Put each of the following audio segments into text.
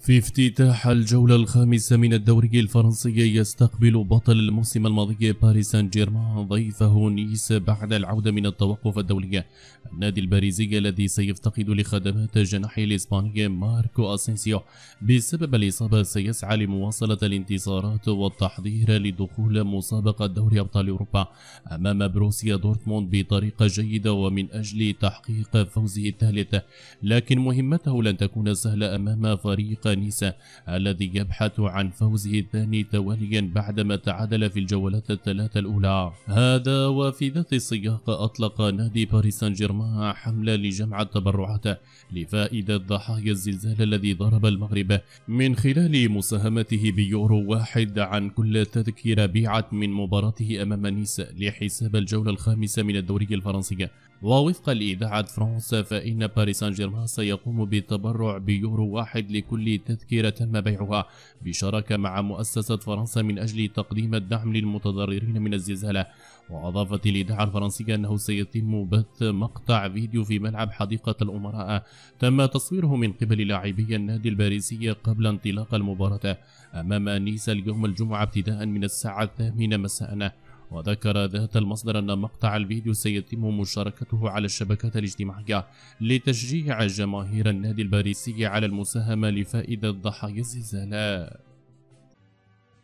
في افتتاح الجولة الخامسة من الدوري الفرنسي يستقبل بطل الموسم الماضي باريس سان جيرمان ضيفه نيس بعد العودة من التوقف الدولي النادي الباريزي الذي سيفتقد لخدمات جناح الإسباني ماركو أسينسيو بسبب الإصابة سيسعى لمواصلة الانتصارات والتحضير لدخول مسابقة دوري أبطال أوروبا أمام بروسيا دورتموند بطريقة جيدة ومن أجل تحقيق فوزه الثالث لكن مهمته لن تكون سهلة أمام فريق الخامسة الذي يبحث عن فوزه الثاني تواليا بعدما تعادل في الجولات الثلاثة الأولى هذا وفي ذات السياق أطلق نادي باريس سان جيرمان حملة لجمع التبرعات لفائدة ضحايا الزلزال الذي ضرب المغرب من خلال مساهمته بيورو واحد عن كل تذكرة بيعت من مباراته أمام نيس لحساب الجولة الخامسة من الدوري الفرنسي ووفقا لإذاعة فرنسا فإن باريس سان جيرمان سيقوم بالتبرع بيورو واحد لكل تذكرة تم بيعها بشراكة مع مؤسسة فرنسا من أجل تقديم الدعم للمتضررين من الزلزال وأضافت الإذاعة الفرنسية أنه سيتم بث مقطع فيديو في ملعب حديقة الأمراء تم تصويره من قبل لاعبي النادي الباريسي قبل انطلاق المباراة أمام نيس اليوم الجمعة ابتداء من الساعة الثامنة مساءً وذكر ذات المصدر أن مقطع الفيديو سيتم مشاركته على الشبكات الاجتماعية لتشجيع جماهير النادي الباريسي على المساهمة لفائدة ضحايا الزلزال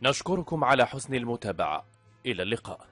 نشكركم على حسن المتابعة إلى اللقاء